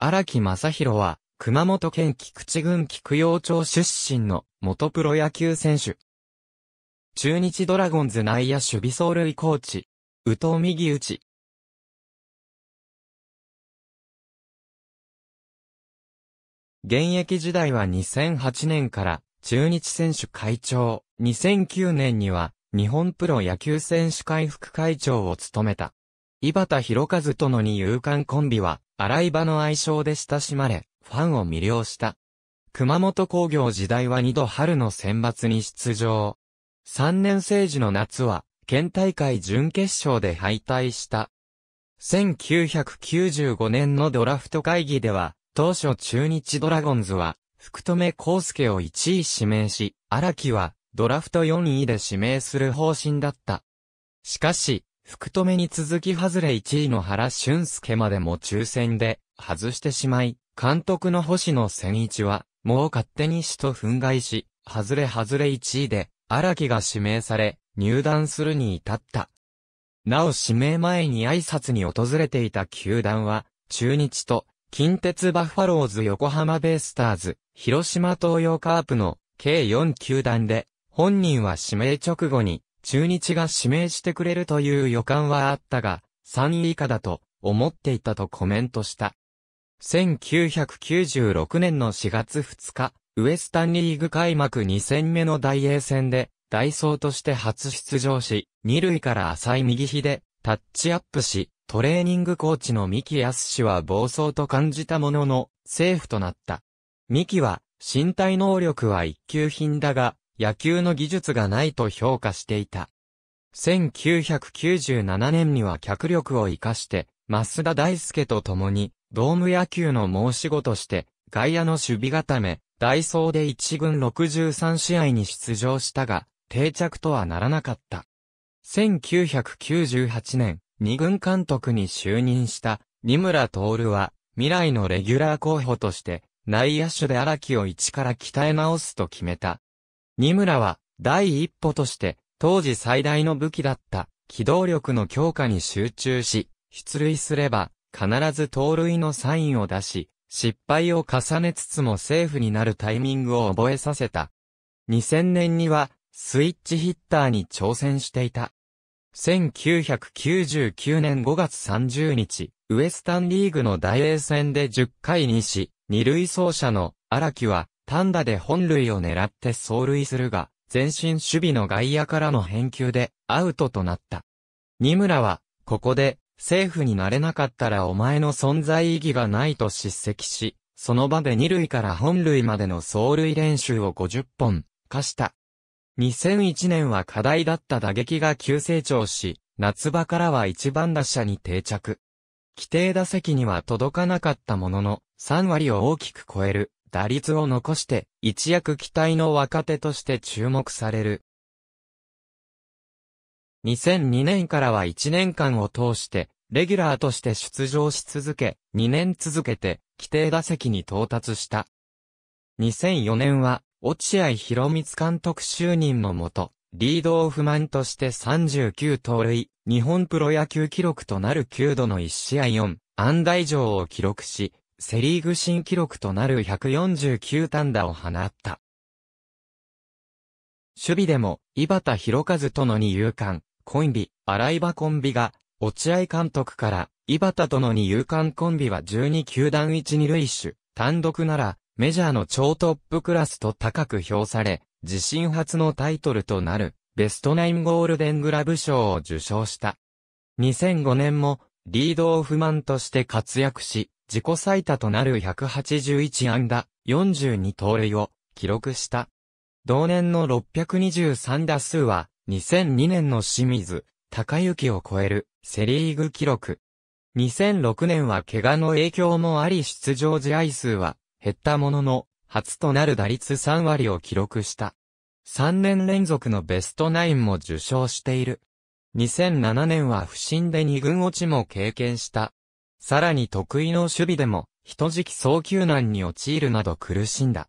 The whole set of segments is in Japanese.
荒木正宏は、熊本県菊池郡菊陽町出身の元プロ野球選手。中日ドラゴンズ内野守備走塁コーチ。宇藤右打ち。現役時代は2008年から中日選手会長、2009年には日本プロ野球選手会副会長を務めた。井端弘和との二遊間コンビは、洗い場の愛称で親しまれ、ファンを魅了した。熊本工業時代は二度春の選抜に出場。三年生時の夏は、県大会準決勝で敗退した。1995年のドラフト会議では、当初中日ドラゴンズは、福留康介を1位指名し、荒木は、ドラフト4位で指名する方針だった。しかし、福留に続き外れ1位の原俊介までも抽選で外してしまい、監督の星野千一は、もう勝手に死と憤慨し、外れ外れ1位で、荒木が指名され、入団するに至った。なお指名前に挨拶に訪れていた球団は、中日と、近鉄バッファローズ横浜ベイスターズ、広島東洋カープの計4球団で、本人は指名直後に中日が指名してくれるという予感はあったが、3位以下だと思っていたとコメントした。1996年の4月2日、ウエスタンリーグ開幕2戦目の大英戦で、ダイソーとして初出場し、2塁から浅い右ひで、タッチアップし、トレーニングコーチの三木康氏は暴走と感じたものの、セーフとなった。三木は、身体能力は一級品だが、野球の技術がないと評価していた。1997年には脚力を活かして、増田大輔と共に、ドーム野球の申し子として、外野の守備固め、ダイソーで1軍63試合に出場したが、定着とはならなかった。1998年、2軍監督に就任した、二村徹は、未来のレギュラー候補として、内野手で荒木を一から鍛え直すと決めた。ニムラは、第一歩として、当時最大の武器だった、機動力の強化に集中し、出塁すれば、必ず盗塁のサインを出し、失敗を重ねつつもセーフになるタイミングを覚えさせた。2000年には、スイッチヒッターに挑戦していた。1999年5月30日、ウエスタンリーグの大英戦で10回にし、二塁走者の荒木は、単打で本塁を狙って走塁するが、前進守備の外野からの返球でアウトとなった。二村は、ここで、セーフになれなかったらお前の存在意義がないと叱責し、その場で二塁から本塁までの走塁練習を50本、課した。2001年は課題だった打撃が急成長し、夏場からは一番打者に定着。規定打席には届かなかったものの、3割を大きく超える打率を残して、一躍期待の若手として注目される。2002年からは1年間を通して、レギュラーとして出場し続け、2年続けて、規定打席に到達した。2004年は、落合博光監督就任のもと、リードオフマンとして39盗塁、日本プロ野球記録となる9度の1試合4、安大城を記録し、セリーグ新記録となる149単打を放った。守備でも、井端博和との二遊間、コンビ、洗い場コンビが、落合監督から、井端との二遊間コンビは12球団1、2塁手、単独なら、メジャーの超トップクラスと高く評され、自身初のタイトルとなる、ベストナインゴールデングラブ賞を受賞した。2005年も、リードオフマンとして活躍し、自己最多となる181安打、42盗塁を記録した。同年の623打数は、2002年の清水、高幸を超えるセリーグ記録。2006年は怪我の影響もあり出場試合数は減ったものの、初となる打率3割を記録した。3年連続のベストナインも受賞している。2007年は不振で二軍落ちも経験した。さらに得意の守備でも、人じき早急難に陥るなど苦しんだ。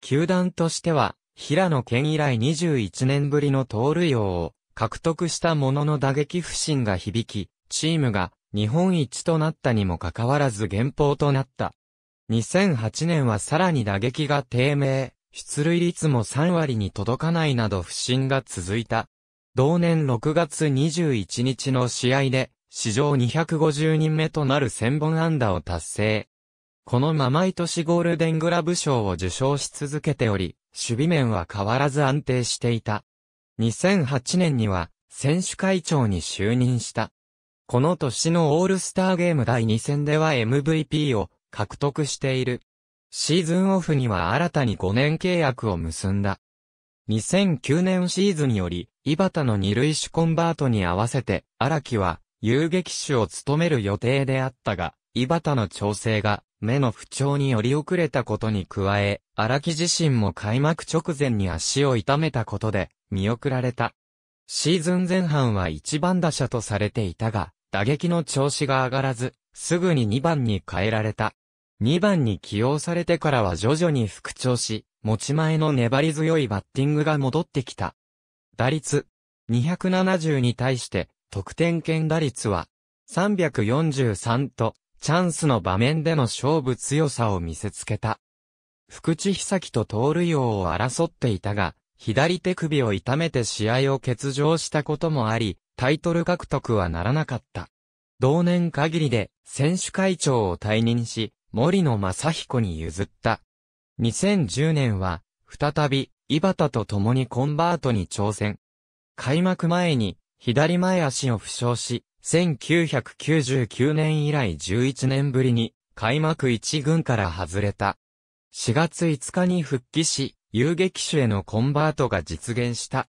球団としては、平野県以来21年ぶりの盗塁王を獲得したものの打撃不振が響き、チームが日本一となったにもかかわらず減俸となった。2008年はさらに打撃が低迷、出塁率も3割に届かないなど不振が続いた。同年6月21日の試合で、史上250人目となる1000本安打を達成。このまま毎年ゴールデングラブ賞を受賞し続けており、守備面は変わらず安定していた。2008年には、選手会長に就任した。この年のオールスターゲーム第2戦では MVP を獲得している。シーズンオフには新たに5年契約を結んだ。2009年シーズンより井端の二類種コンバートに合わせて、荒木は、遊撃手を務める予定であったが、井端の調整が、目の不調により遅れたことに加え、荒木自身も開幕直前に足を痛めたことで、見送られた。シーズン前半は一番打者とされていたが、打撃の調子が上がらず、すぐに2番に変えられた。2番に起用されてからは徐々に復調し、持ち前の粘り強いバッティングが戻ってきた。打率270に対して得点圏打率は343とチャンスの場面での勝負強さを見せつけた。福地久樹と盗塁王を争っていたが、左手首を痛めて試合を欠場したこともあり、タイトル獲得はならなかった。同年限りで選手会長を退任し、森野正彦に譲った。2010年は、再び井端と共にコンバートに挑戦。開幕前に、左前足を負傷し、1999年以来11年ぶりに、開幕1軍から外れた。4月5日に復帰し、遊撃手へのコンバートが実現した。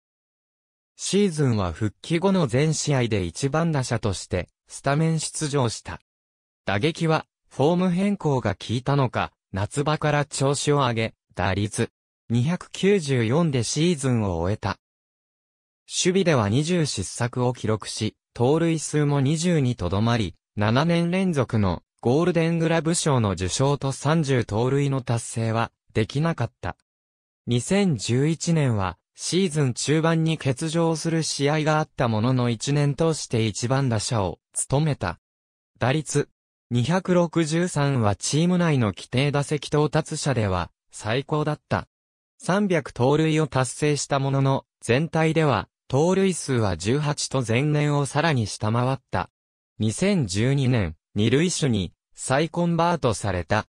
シーズンは復帰後の全試合で一番打者として、スタメン出場した。打撃は、フォーム変更が効いたのか、夏場から調子を上げ、打率、294でシーズンを終えた。守備では20失策を記録し、盗塁数も20にとどまり、7年連続のゴールデングラブ賞の受賞と30盗塁の達成はできなかった。2011年はシーズン中盤に欠場する試合があったものの1年通して1番打者を務めた。打率263はチーム内の規定打席到達者では最高だった。300盗塁を達成したものの、全体では、盗塁数は18と前年をさらに下回った。2012年、二塁手に再コンバートされた。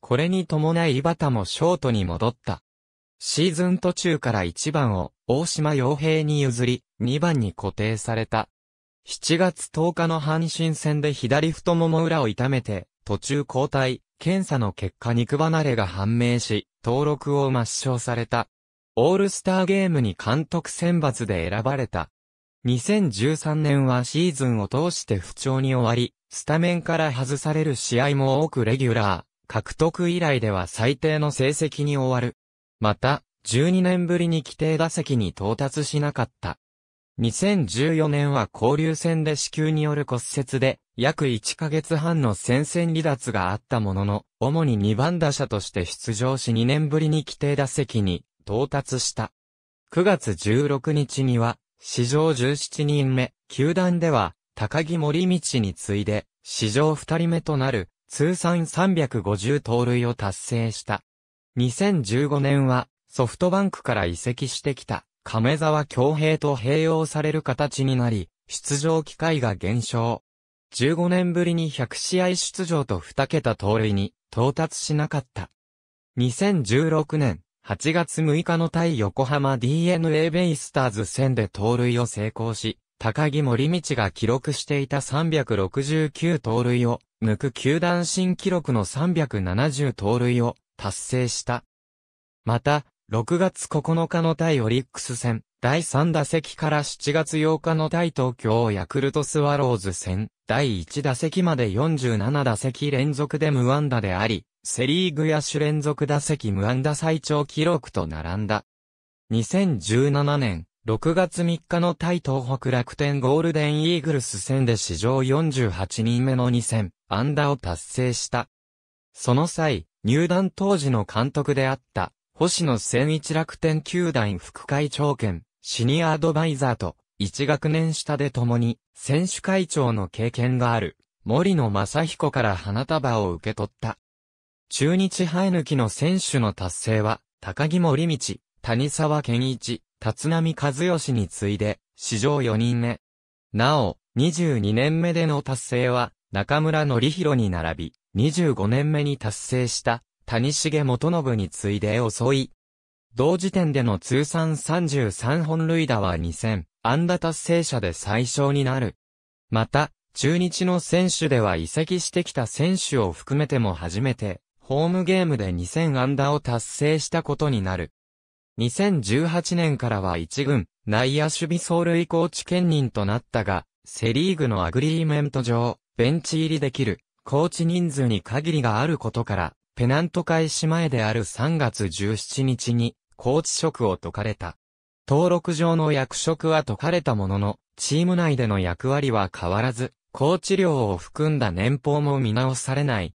これに伴い井端もショートに戻った。シーズン途中から1番を大島洋平に譲り、2番に固定された。7月10日の阪神戦で左太もも裏を痛めて、途中交代、検査の結果肉離れが判明し、登録を抹消された。オールスターゲームに監督選抜で選ばれた。2013年はシーズンを通して不調に終わり、スタメンから外される試合も多くレギュラー、獲得以来では最低の成績に終わる。また、12年ぶりに規定打席に到達しなかった。2014年は交流戦で子宮による骨折で、約1ヶ月半の戦線離脱があったものの、主に2番打者として出場し2年ぶりに規定打席に到達した。9月16日には、史上17人目、球団では、高木森道に次いで、史上2人目となる、通算350盗塁を達成した。2015年は、ソフトバンクから移籍してきた、亀沢京平と併用される形になり、出場機会が減少。15年ぶりに100試合出場と2桁盗塁に到達しなかった。2016年8月6日の対横浜 DNA ベイスターズ戦で盗塁を成功し、高木森道が記録していた369盗塁を抜く球団新記録の370盗塁を達成した。また、6月9日の対オリックス戦、第3打席から7月8日の対東京ヤクルトスワローズ戦、第1打席まで47打席連続で無安打であり、セリーグ野手連続打席無安打最長記録と並んだ。2017年、6月3日の対東北楽天ゴールデンイーグルス戦で史上48人目の2戦、安打を達成した。その際、入団当時の監督であった、星野千一楽天球団副会長兼、シニアアドバイザーと、一学年下で共に、選手会長の経験がある、森野正彦から花束を受け取った。中日生え抜きの選手の達成は、高木森道、谷沢健一、立浪和義に次いで、史上4人目。なお、22年目での達成は、中村則弘に並び、25年目に達成した、谷重元信に次いで遅い。同時点での通算33本塁打は2000安打達成者で最小になる。また、中日の選手では移籍してきた選手を含めても初めて、ホームゲームで2000安打を達成したことになる。2018年からは1軍、内野守備走塁コーチ兼任となったが、セリーグのアグリーメント上、ベンチ入りできる、コーチ人数に限りがあることから、ペナント会始前である3月17日に、コーチ職を解かれた。登録上の役職は解かれたものの、チーム内での役割は変わらず、コーチ料を含んだ年俸も見直されない。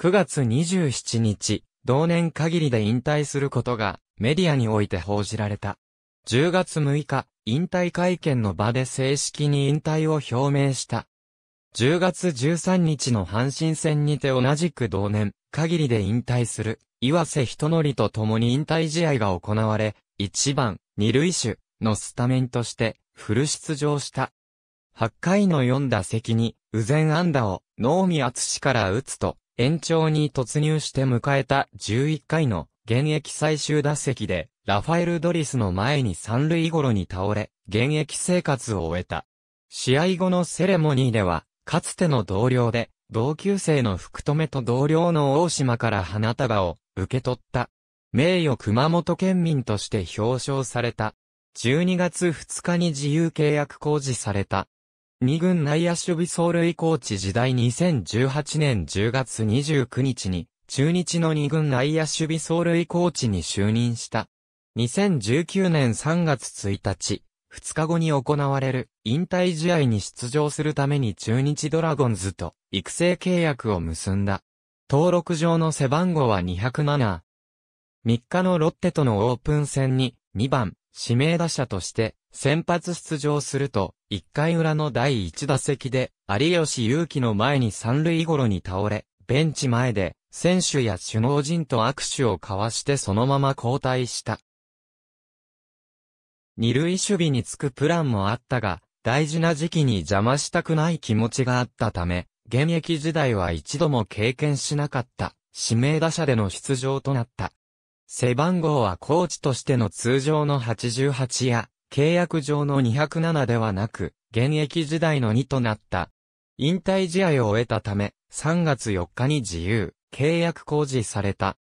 9月27日、同年限りで引退することが、メディアにおいて報じられた。10月6日、引退会見の場で正式に引退を表明した。10月13日の阪神戦にて同じく同年、限りで引退する、岩瀬人則と共に引退試合が行われ、1番、二塁手のスタメンとしてフル出場した。8回の4打席に、右前安打を、能見厚から打つと、延長に突入して迎えた11回の現役最終打席で、ラファエル・ドリスの前に三塁頃に倒れ、現役生活を終えた。試合後のセレモニーでは、かつての同僚で、同級生の福留と同僚の大島から花束を受け取った。名誉熊本県民として表彰された。12月2日に自由契約公示された。二軍内野守備走塁コーチ時代2018年10月29日に、中日の二軍内野守備走塁コーチに就任した。2019年3月1日、2日後に行われる引退試合に出場するために中日ドラゴンズと育成契約を結んだ。登録上の背番号は207。3日のロッテとのオープン戦に2番指名打者として先発出場すると1回裏の第1打席で有吉祐希の前に三塁ゴロに倒れベンチ前で選手や首脳陣と握手を交わしてそのまま交代した。二塁守備につくプランもあったが、大事な時期に邪魔したくない気持ちがあったため、現役時代は一度も経験しなかった、指名打者での出場となった。背番号はコーチとしての通常の88や、契約上の207ではなく、現役時代の2となった。引退試合を終えたため、3月4日に自由、契約公示された。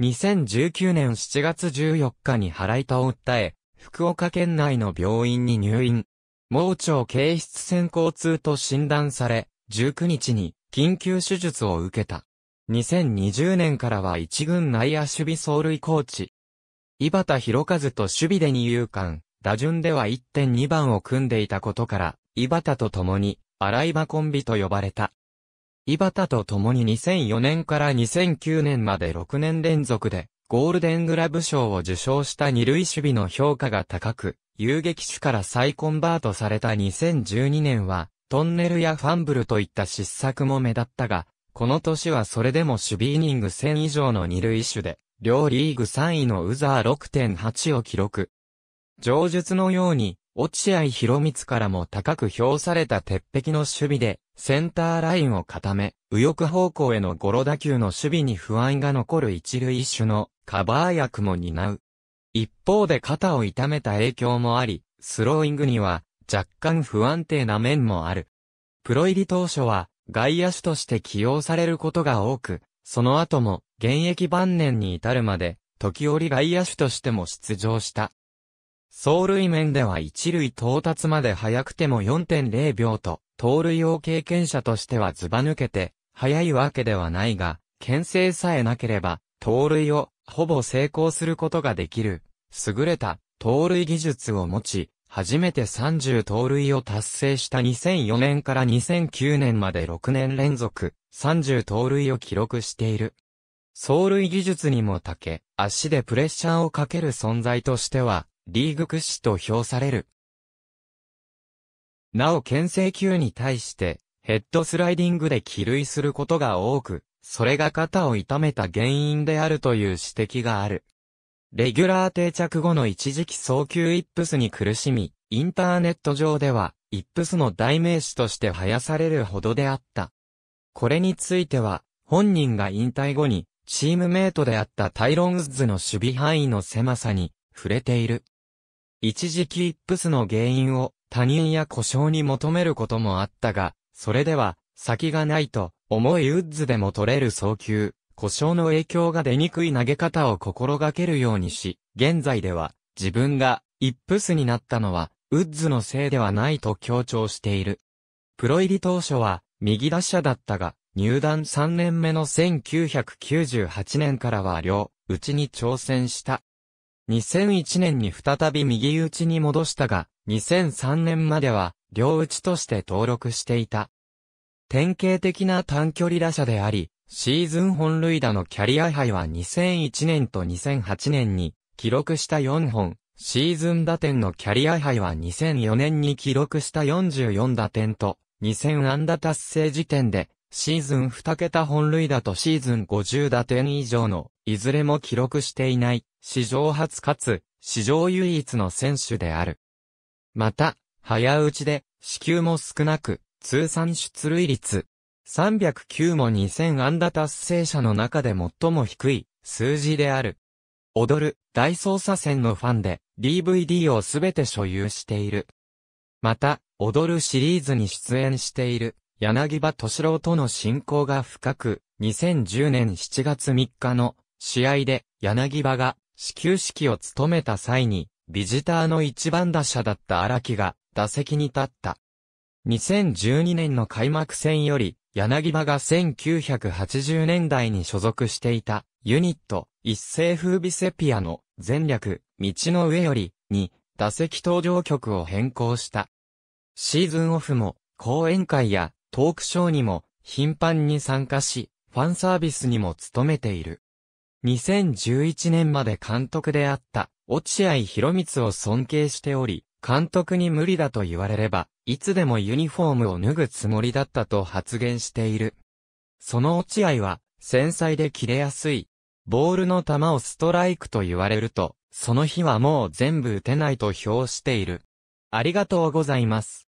2019年7月14日に払い倒を訴え、福岡県内の病院に入院。盲腸形質線交痛と診断され、19日に緊急手術を受けた。2020年からは一軍内野守備走塁コーチ。井端博和と守備で二遊間、打順では1.2番を組んでいたことから、井端と共に、洗い場コンビと呼ばれた。井端と共に2004年から2009年まで6年連続で、ゴールデングラブ賞を受賞した二塁守備の評価が高く、遊撃手から再コンバートされた2012年は、トンネルやファンブルといった失策も目立ったが、この年はそれでも守備イニング1000以上の二塁手で、両リーグ3位のウザー6.8を記録。上述のように、落合博光からも高く評された鉄壁の守備で、センターラインを固め、右翼方向へのゴロ打球の守備に不安が残る一塁種のカバー役も担う。一方で肩を痛めた影響もあり、スローイングには若干不安定な面もある。プロ入り当初は外野手として起用されることが多く、その後も現役晩年に至るまで時折外野手としても出場した。走塁面では一塁到達まで早くても4.0秒と、盗塁を経験者としてはずば抜けて、早いわけではないが、牽制さえなければ、盗塁をほぼ成功することができる。優れた盗塁技術を持ち、初めて30盗塁を達成した2004年から2009年まで6年連続30盗塁を記録している。走塁技術にもたけ、足でプレッシャーをかける存在としてはリーグ屈指と評される。なお牽制球に対して、ヘッドスライディングで起類することが多く、それが肩を痛めた原因であるという指摘がある。レギュラー定着後の一時期早急イップスに苦しみ、インターネット上では、イップスの代名詞として生やされるほどであった。これについては、本人が引退後に、チームメイトであったタイロン・ウッズの守備範囲の狭さに、触れている。一時期イップスの原因を他人や故障に求めることもあったが、それでは先がないと思いウッズでも取れる送球、故障の影響が出にくい投げ方を心がけるようにし、現在では自分がイップスになったのはウッズのせいではないと強調している。プロ入り当初は右打者だったが、入団3年目の1998年からは両、うちに挑戦した。2001年に再び右打ちに戻したが、2003年までは、両打ちとして登録していた。典型的な短距離打者であり、シーズン本塁打のキャリア杯は2001年と2008年に記録した4本、シーズン打点のキャリア杯は2004年に記録した44打点と、2000安打達成時点で、シーズン2桁本塁打とシーズン50打点以上の、いずれも記録していない。史上初かつ、史上唯一の選手である。また、早打ちで、支給も少なく、通算出塁率、309も2000安打達成者の中で最も低い、数字である。踊る、大捜査線のファンで、DVD をすべて所有している。また、踊るシリーズに出演している、柳葉敏郎との親交が深く、2010年7月3日の試合で柳葉が始球式を務めた際に、ビジターの一番打者だった荒木が打席に立った。2012年の開幕戦より、柳葉が1980年代に所属していたユニット、一世風靡セピアの前略、道の上より、に、打席登場曲を変更した。シーズンオフも、講演会やトークショーにも頻繁に参加し、ファンサービスにも努めている。2011年まで監督であった、落合博光を尊敬しており、監督に無理だと言われれば、いつでもユニフォームを脱ぐつもりだったと発言している。その落合は、繊細で切れやすい。ボールの球をストライクと言われると、その日はもう全部打てないと評している。ありがとうございます。